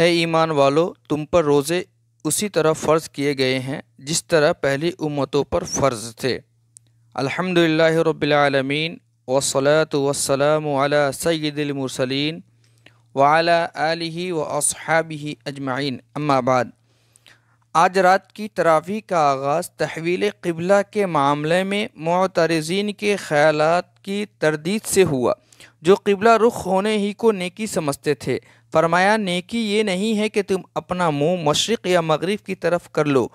ए ईमान वालो तुम पर रोज़े उसी तरह फ़र्ज़ किए गए हैं जिस तरह पहली उम्मतों पर फ़र्ज़ थे अल्हम्दुलिल्लाह रब्बिलआलमीन वसलात वसलाम अला सैदिलमरसलिन वाला आलि व असहाबि अजमाइन अम्माबाद आज रात की तरावी का आगाज़ तहवील किबला के मामले में मतरजीन के ख्याल की तरदीद से हुआ जो किबला रुख होने ही को नेकी समझते थे फरमाया नेकी ये नहीं है कि तुम अपना मुंह मशरक़ या मगरब की तरफ कर लो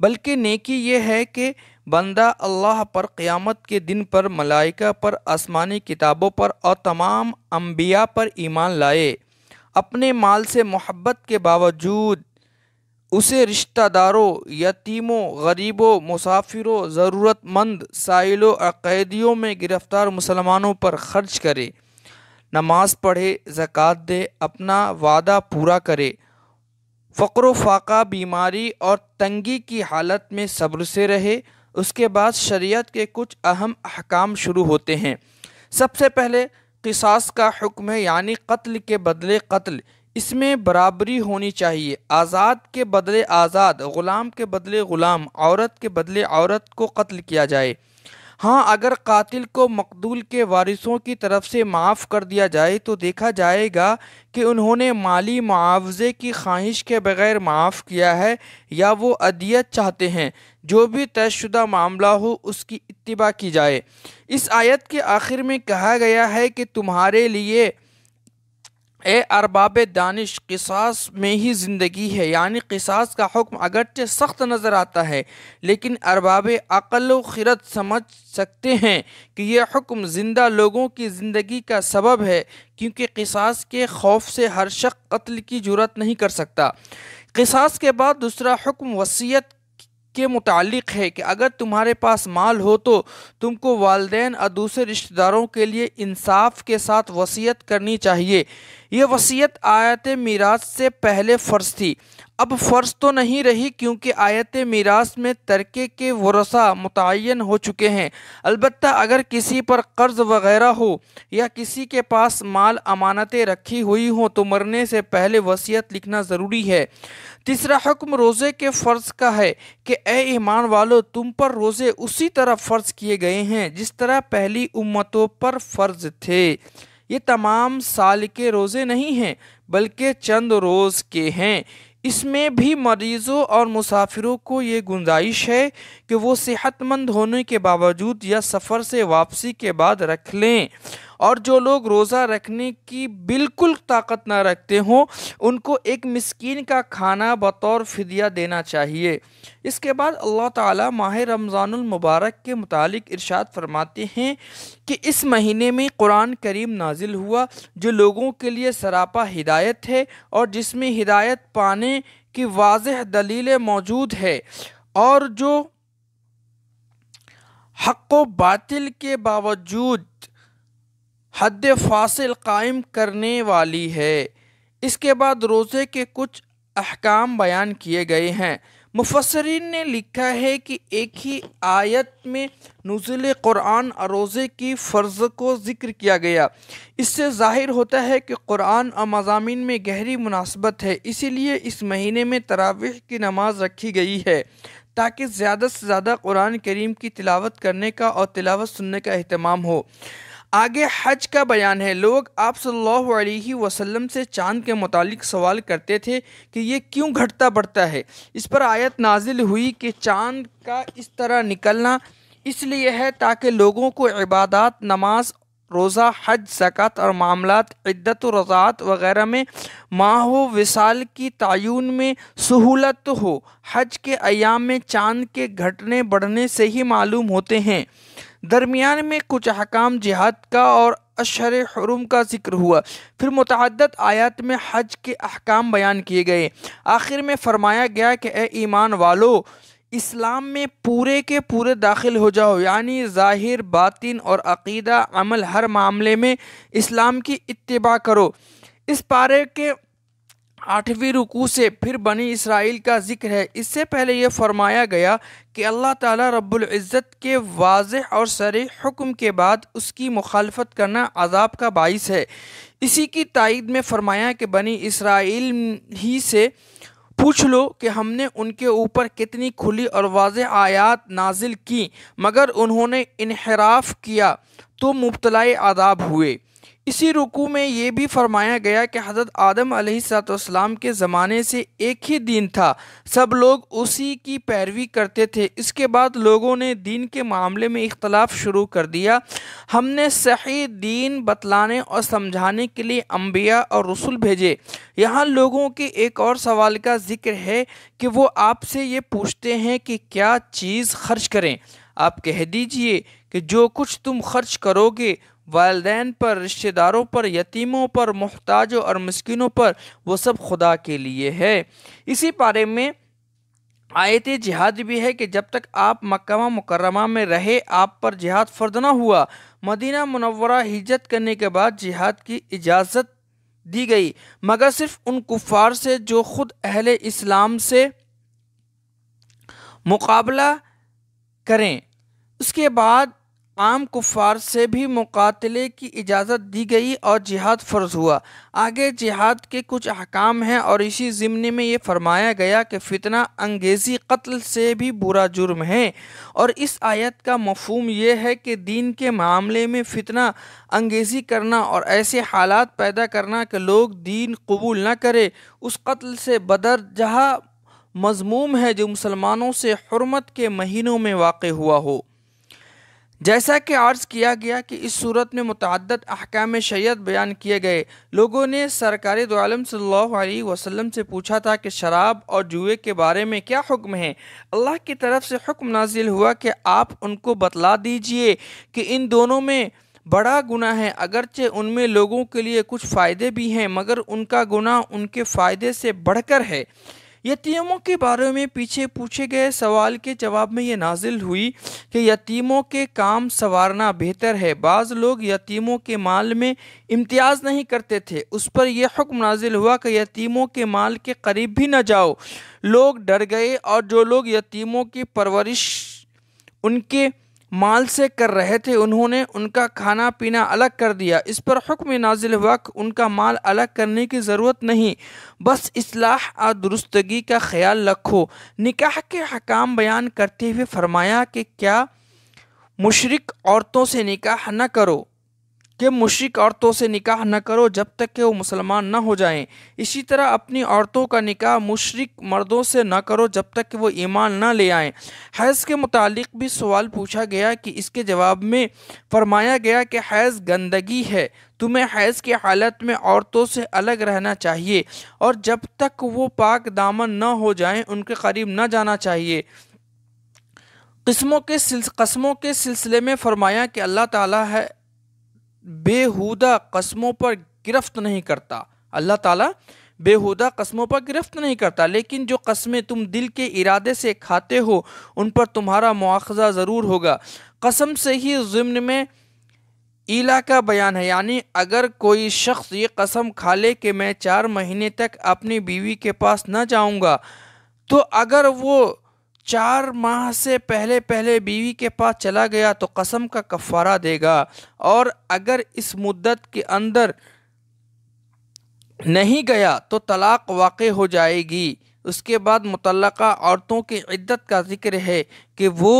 बल्कि नेकी ये है कि बंदा अल्लाह पर क्यामत के दिन पर मलाइका पर आसमानी किताबों पर और तमाम अम्बिया पर ईमान लाए अपने माल से मोहब्बत के बावजूद उसे रिश्तेदारों यतीमों गरीबों मुसाफिरों ज़रूरतमंद साइलों और कैदियों में गिरफ़्तार मुसलमानों पर खर्च करे नमाज पढ़े ज़क़़त दे अपना वादा पूरा करे फ़क्र फाका बीमारी और तंगी की हालत में सब्र से रहे उसके बाद शरीयत के कुछ अहम अहकाम शुरू होते हैं सबसे पहले किसास का हुक्म है यानी कत्ल के बदले कत्ल इसमें बराबरी होनी चाहिए आज़ाद के बदले आज़ाद ग़ुलाम के बदले ग़ुलाम औरत के बदले औरत को कत्ल किया जाए हाँ अगर कातिल को मकदूल के वारिसों की तरफ से माफ़ कर दिया जाए तो देखा जाएगा कि उन्होंने माली मुआवजे की ख्वाहिश के बगैर माफ़ किया है या वो अदियत चाहते हैं जो भी तयशुदा मामला हो उसकी इतबा की जाए इस आयत के आखिर में कहा गया है कि तुम्हारे लिए ए अरबाब दानिश किसास में ही ज़िंदगी है यानी किसास का हुक्म अगरचे सख्त नज़र आता है लेकिन अरबाब अक़ल व खिरत समझ सकते हैं कि यह हुक्म ज़िंदा लोगों की ज़िंदगी का सबब है क्योंकि किसास के खौफ से हर शख्स कत्ल की जरूरत नहीं कर सकता किसास के बाद दूसरा हुक्म वसीयत के मुतालिक है कि अगर तुम्हारे पास माल हो तो तुमको वालदेन और दूसरे रिश्तेदारों के लिए इंसाफ के साथ वसीयत करनी चाहिए यह वसीयत आयत मीराज से पहले फ़र्ज थी अब फ़र्ज तो नहीं रही क्योंकि आयत मीरास में तरके के वसा मुतन हो चुके हैं अलबत् अगर किसी पर कर्ज़ वगैरह हो या किसी के पास माल अमानतें रखी हुई हों तो मरने से पहले वसीयत लिखना ज़रूरी है तीसरा हुक्म रोज़े के फ़र्ज़ का है कि ए ईमान वालों तुम पर रोज़े उसी तरह फ़र्ज़ किए गए हैं जिस तरह पहली उम्मतों पर फ़र्ज़ थे ये तमाम साल के रोज़े नहीं हैं बल्कि चंद रोज़ के हैं इसमें भी मरीज़ों और मुसाफिरों को ये गुंजाइश है कि वो सेहतमंद होने के बावजूद या सफ़र से वापसी के बाद रख लें और जो लोग रोज़ा रखने की बिल्कुल ताकत ना रखते हों उनको एक मस्किन का खाना बतौर फिदिया देना चाहिए इसके बाद अल्लाह ताला माह मुबारक के मुतालिक इरशाद फरमाते हैं कि इस महीने में कुरान करीम नाजिल हुआ जो लोगों के लिए सरापा हिदायत है और जिसमें हिदायत पाने की वाज दलीलें मौजूद है और जो हक व बातिल के बावजूद हद फासिल कायम करने वाली है इसके बाद रोज़े के कुछ अहकाम बयान किए गए हैं मुफसरीन ने लिखा है कि एक ही आयत में नज़ल क़ुरान रोज़े की फ़र्ज़ को ज़िक्र किया गया इससे ज़ाहिर होता है कि क़ुरान और मजामी में गहरी मुनासबत है इसीलिए इस महीने में तरावीह की नमाज रखी गई है ताकि ज़्यादा से ज़्यादा कुरान करीम की तिलावत करने का और तिलावत सुनने का अहतमाम हो आगे हज का बयान है लोग आप सल्लल्लाहु अलैहि वसल्लम से चांद के मुतालिक सवाल करते थे कि ये क्यों घटता बढ़ता है इस पर आयत नाजिल हुई कि चांद का इस तरह निकलना इसलिए है ताकि लोगों को इबादत नमाज रोज़ा हज ज़क़़त और मामलात इद्दत रज़ात वगैरह में माह विसाल की तयन में सहूलत हो हज के अयाम में चांद के घटने बढ़ने से ही मालूम होते हैं दरमियान में कुछ अहकाम जिहाद का और अशर हरुम का जिक्र हुआ फिर मुतद आयात में हज के अहकाम बयान किए गए आखिर में फरमाया गया कि ए ईमान वालो इस्लाम में पूरे के पूरे दाखिल हो जाओ यानी ज़ाहिर बातिन और अकीदा अमल हर मामले में इस्लाम की इतबा करो इस पारे के आठवीं रुकू से फिर बनी इसराइल का जिक्र है इससे पहले यह फरमाया गया कि अल्लाह ताला रब्बुल इज़्ज़त के वाज और सरे हुक्म के बाद उसकी मुखालफत करना अजाब का बाइस है इसी की तइद में फरमाया कि बनी इसराइल ही से पूछ लो कि हमने उनके ऊपर कितनी खुली और वाज आयात नाजिल की मगर उन्होंने इनहराफ किया तो मुबतलाए आदाब हुए इसी रुकू में ये भी फरमाया गया कि हज़रत आदम अलैहिस्सलाम के ज़माने से एक ही दीन था सब लोग उसी की पैरवी करते थे इसके बाद लोगों ने दीन के मामले में इख्तलाफ शुरू कर दिया हमने सही दीन बतलाने और समझाने के लिए अम्बिया और रसूल भेजे यहाँ लोगों के एक और सवाल का ज़िक्र है कि वो आपसे ये पूछते हैं कि क्या चीज़ खर्च करें आप कह दीजिए कि जो कुछ तुम खर्च करोगे वालदेन पर रिश्तेदारों पर यतीमों पर मोहताजों और मस्किनों पर वो सब खुदा के लिए है इसी बारे में आयत जिहाद भी है कि जब तक आप मक्का मुकरमा में रहे आप पर जिहाद फर्द ना हुआ मदीना मुनवरा हिजत करने के बाद जिहाद की इजाज़त दी गई मगर सिर्फ उन कुफार से जो ख़ुद अहल इस्लाम से मुकाबला करें उसके बाद आम कुफार से भी मुकातले की इजाज़त दी गई और जिहाद फ़र्ज हुआ आगे जिहाद के कुछ अहकाम हैं और इसी ज़िमने में ये फरमाया गया कि फितना अंगेज़ी कत्ल से भी बुरा जुर्म है और इस आयत का मफहम यह है कि दीन के मामले में फितना अंगेज़ी करना और ऐसे हालात पैदा करना कि लोग दीन कबूल ना करें उस कत्ल से बदर जहाँ मजमूम है जो मुसलमानों से हरमत के महीनों में वाक़ हुआ हो जैसा कि अर्ज किया गया कि इस सूरत में मुतद अहकाम शरीयत बयान किए गए लोगों ने सरकारी दोम वसल्लम से पूछा था कि शराब और जुए के बारे में क्या हुक्म है अल्लाह की तरफ से हुक्म नाजिल हुआ कि आप उनको बतला दीजिए कि इन दोनों में बड़ा गुना है अगरचे उनमें लोगों के लिए कुछ फ़ायदे भी हैं मगर उनका गुना उनके फ़ायदे से बढ़कर है यतीमों के बारे में पीछे पूछे गए सवाल के जवाब में ये नाजिल हुई कि यतीमों के काम संवारना बेहतर है बाज़ लोग यतीमों के माल में इम्तियाज़ नहीं करते थे उस पर यह हुक्म नाजिल हुआ कि यतीमों के माल के करीब भी न जाओ लोग डर गए और जो लोग यतीमों की परवरिश उनके माल से कर रहे थे उन्होंने उनका खाना पीना अलग कर दिया इस पर हुक्म नाजिल वक्त उनका माल अलग करने की ज़रूरत नहीं बस असलाह और दुरुस्तगी का ख्याल रखो निकाह के हकाम बयान करते हुए फरमाया कि क्या मुशरक औरतों से निकाह न करो कि मुश्रक औरतों से निकाह न करो जब तक कि वो मुसलमान न हो जाएं इसी तरह अपनी औरतों का निकाह मुशरक मर्दों से न करो जब तक कि वो ईमान न ले आएं हैज़ के मुतालिक भी सवाल पूछा गया कि इसके जवाब में फरमाया गया कि हैज़ गंदगी है तुम्हें हैज़ की हालत में औरतों से अलग रहना चाहिए और जब तक वो पाक दामन न हो जाएं उनके करीब न जाना चाहिए कस्मों के कस्मों के सिलसिले में फरमाया कि अल्लाह ताला है बेहुदा कस्मों पर गिरफ्त नहीं करता अल्लाह ताला बेहुदा कस्मों पर गिरफ्त नहीं करता लेकिन जो कस्में तुम दिल के इरादे से खाते हो उन पर तुम्हारा मुआवजा ज़रूर होगा कसम से ही ज़िम्न में ईला का बयान है यानी अगर कोई शख्स ये कसम खा ले कि मैं चार महीने तक अपनी बीवी के पास न जाऊंगा तो अगर वो चार माह से पहले पहले बीवी के पास चला गया तो कसम का कफ़ारा देगा और अगर इस मुद्दत के अंदर नहीं गया तो तलाक़ वाक़ हो जाएगी उसके बाद मुतल औरतों की इद्दत का जिक्र है कि वो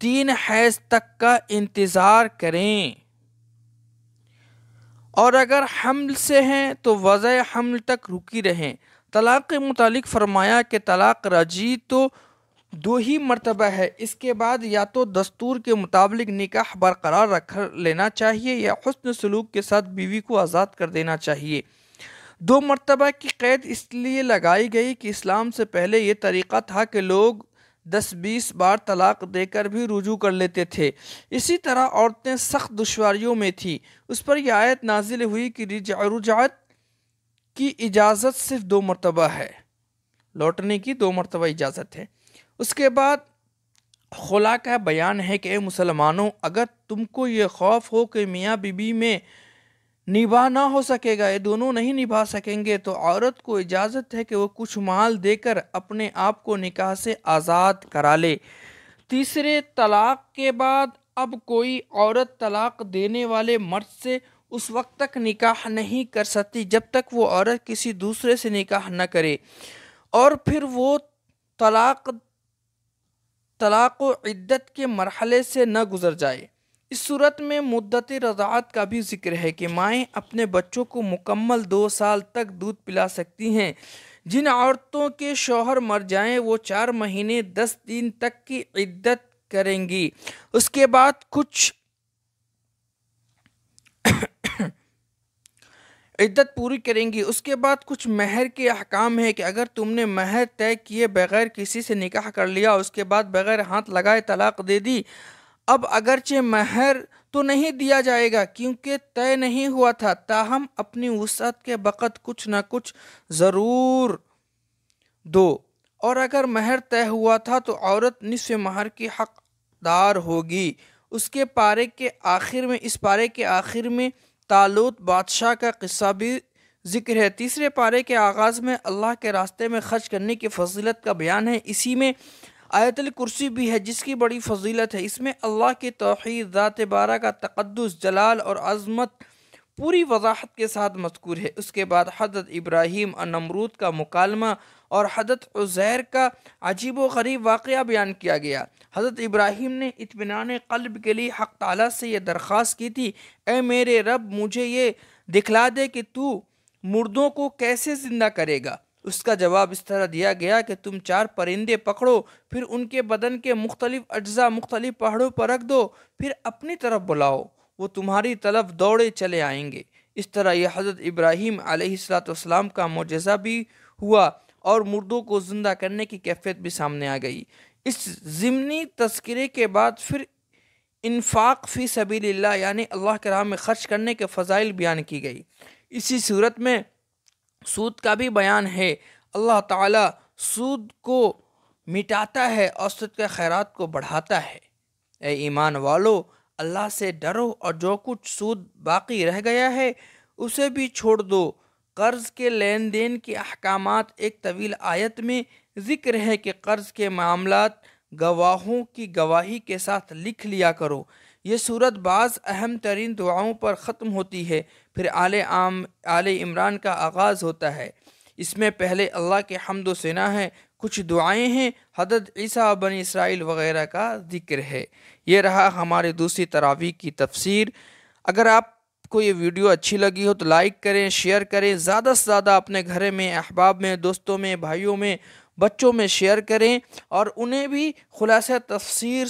तीन हैज़ तक का इंतज़ार करें और अगर हमल से हैं तो वज़ हमल तक रुकी रहें तलाक़ के मुतालिक फ़रमाया कि तलाक़ रजी तो दो ही मरतबा है इसके बाद या तो दस्तूर के मुताबिक निकाह बरकरार रख लेना चाहिए या हसन सलूक के साथ बीवी को आज़ाद कर देना चाहिए दो मरतबा की कैद इसलिए लगाई गई कि इस्लाम से पहले ये तरीक़ा था कि लोग दस बीस बार तलाक देकर भी रुजू कर लेते थे इसी तरह औरतें सख्त दुशारियों में थीं उस पर यह आयत नाजिल हुई कि रुजात की इजाज़त सिर्फ दो मरतबा है लौटने की दो मरतबा इजाज़त है उसके बाद खुला का बयान है कि मुसलमानों अगर तुमको ये खौफ हो कि मियाँ बीबी में निभा ना हो सकेगा ये दोनों नहीं निभा सकेंगे तो औरत को इजाज़त है कि वो कुछ माल देकर अपने आप को निकाह से आज़ाद करा ले तीसरे तलाक के बाद अब कोई औरत तलाक देने वाले मर्द से उस वक्त तक निकाह नहीं कर सकती जब तक वो औरत किसी दूसरे से निकाह न करे और फिर वो तलाक तलाक़ इद्दत के मरहले से न गुज़र जाए इस सूरत में मुद्दत रज़ात का भी जिक्र है कि माएँ अपने बच्चों को मुकम्मल दो साल तक दूध पिला सकती हैं जिन औरतों के शोहर मर जाएँ वो चार महीने दस दिन तक की इद्दत करेंगी उसके बाद कुछ इद्दत पूरी करेंगी उसके बाद कुछ महर के अहकाम है कि अगर तुमने महर तय किए बगैर किसी से निकाह कर लिया उसके बाद बगैर हाथ लगाए तलाक दे दी अब अगरचे महर तो नहीं दिया जाएगा क्योंकि तय नहीं हुआ था ताहम अपनी वसत के वक़्त कुछ ना कुछ ज़रूर दो और अगर महर तय हुआ था तो औरत निसफ महर की हकदार होगी उसके पारे के आखिर में इस पारे के आखिर में तालूत बादशाह का किस्सा भी जिक्र है तीसरे पारे के आगाज़ में अल्लाह के रास्ते में खर्च करने की फजीलत का बयान है इसी में आयतल कुर्सी भी है जिसकी बड़ी फजीलत है इसमें अल्लाह की तोहद ज़ात बारा का तकदस जलाल और अजमत पूरी वजाहत के साथ मजकूर है उसके बाद हजरत इब्राहिम और नमरूद का मुकालमा और हजरत उज़ैर का अजीब व गरीब वाक़ बयान किया गया हजरत इब्राहिम ने इतमान कल्ब के लिए हक़ तला से यह दरख्वास की थी ए मेरे रब मुझे ये दिखला दे कि तू मुर्दों को कैसे ज़िंदा करेगा उसका जवाब इस तरह दिया गया कि तुम चार परिंदे पकड़ो फिर उनके बदन के मुख्तलिफ़ अज्जा मुख्तलिफ़ पहाड़ों पर रख दो फिर अपनी तरफ बुलाओ वो तुम्हारी तरफ दौड़े चले आएंगे इस तरह यह हज़रत इब्राहीम आसलाम का मुजज़ा भी हुआ और मुर्दों को ज़िंदा करने की कैफियत भी सामने आ गई इस जिमनी तस्करे के बाद फिर इनफाक फ़ी सबील यानी अल्लाह के राम में खर्च करने के फ़जाइल बयान की गई इसी सूरत में सूद का भी बयान है अल्लाह ताला सूद को मिटाता है और सद के खैरात को बढ़ाता है ए ईमान वालो अल्लाह से डरो और जो कुछ सूद बाकी रह गया है उसे भी छोड़ दो कर्ज़ के लेन देन के अहकाम एक तवील आयत में ज़िक्र है कि कर्ज़ के मामला गवाहों की गवाही के साथ लिख लिया करो ये सूरत बाज़ अहम तरीन दुआओं पर ख़त्म होती है फिर आले आम आले इमरान का आगाज़ होता है इसमें पहले अल्लाह के हमदोसना है कुछ दुआएं हैं हदत ईसा बन इसराइल वगैरह का जिक्र है ये रहा हमारे दूसरी तरावी की तफसीर अगर आपको ये वीडियो अच्छी लगी हो तो लाइक करें शेयर करें ज़्यादा से ज़्यादा अपने घर में अहबाब में दोस्तों में भाइयों में बच्चों में शेयर करें और उन्हें भी खुलासा तफसीर